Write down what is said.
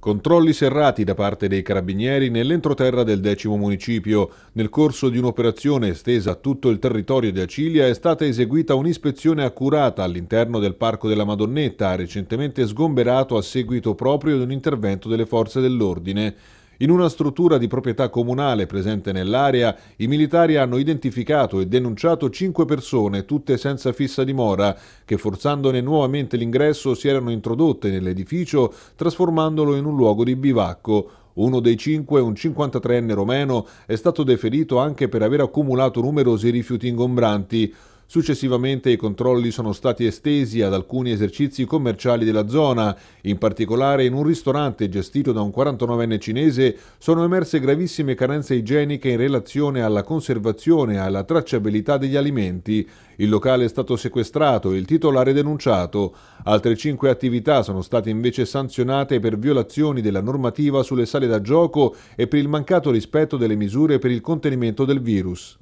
Controlli serrati da parte dei carabinieri nell'entroterra del decimo municipio. Nel corso di un'operazione estesa a tutto il territorio di Acilia è stata eseguita un'ispezione accurata all'interno del Parco della Madonnetta, recentemente sgomberato a seguito proprio di un intervento delle forze dell'ordine. In una struttura di proprietà comunale presente nell'area, i militari hanno identificato e denunciato cinque persone, tutte senza fissa dimora, che forzandone nuovamente l'ingresso si erano introdotte nell'edificio trasformandolo in un luogo di bivacco. Uno dei cinque, un 53enne romeno, è stato deferito anche per aver accumulato numerosi rifiuti ingombranti. Successivamente i controlli sono stati estesi ad alcuni esercizi commerciali della zona. In particolare in un ristorante gestito da un 49enne cinese sono emerse gravissime carenze igieniche in relazione alla conservazione e alla tracciabilità degli alimenti. Il locale è stato sequestrato e il titolare denunciato. Altre cinque attività sono state invece sanzionate per violazioni della normativa sulle sale da gioco e per il mancato rispetto delle misure per il contenimento del virus.